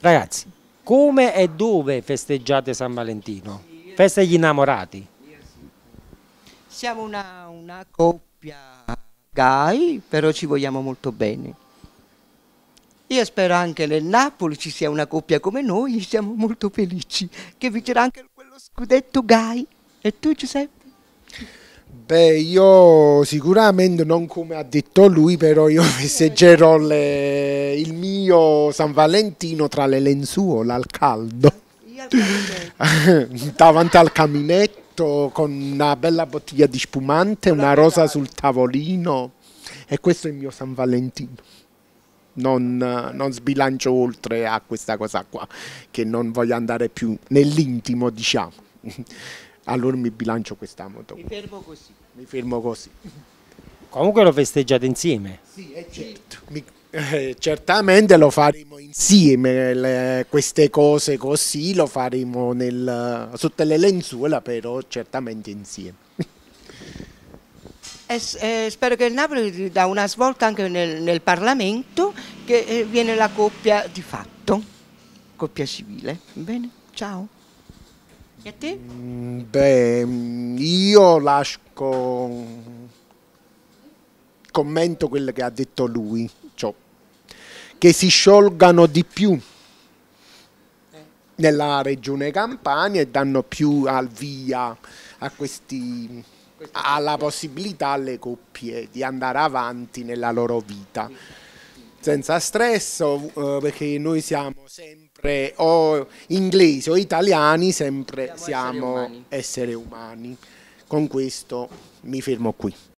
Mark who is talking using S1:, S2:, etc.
S1: Ragazzi, come e dove festeggiate San Valentino? Festa degli innamorati. Siamo una, una coppia gay, però ci vogliamo molto bene. Io spero anche nel Napoli ci sia una coppia come noi, siamo molto felici, che vincerà anche quello scudetto gay. E tu Giuseppe? Beh, io sicuramente non come ha detto lui, però io festeggerò le... il mio San Valentino tra le lenzuola al caldo, davanti al caminetto con una bella bottiglia di spumante, una rosa sul tavolino e questo è il mio San Valentino. Non, non sbilancio oltre a questa cosa qua, che non voglio andare più nell'intimo, diciamo allora mi bilancio questa moto. Mi fermo così. Mi fermo così. Comunque lo festeggiate insieme? Sì, è certo. Mi, eh, certamente lo faremo insieme, le, queste cose così lo faremo nel, sotto le lenzuola, però certamente insieme. Eh, eh, spero che il Napoli dà una svolta anche nel, nel Parlamento, che eh, viene la coppia di fatto, coppia civile. Bene, ciao. E a te? Mm, beh, mm, io lascio, commento quello che ha detto lui, cioè che si sciolgano di più nella regione Campania e danno più al via a questi alla possibilità alle coppie di andare avanti nella loro vita senza stress uh, eh, perché noi siamo sempre o inglesi o italiani, sempre siamo, siamo esseri, umani. esseri umani. Con questo mi fermo qui.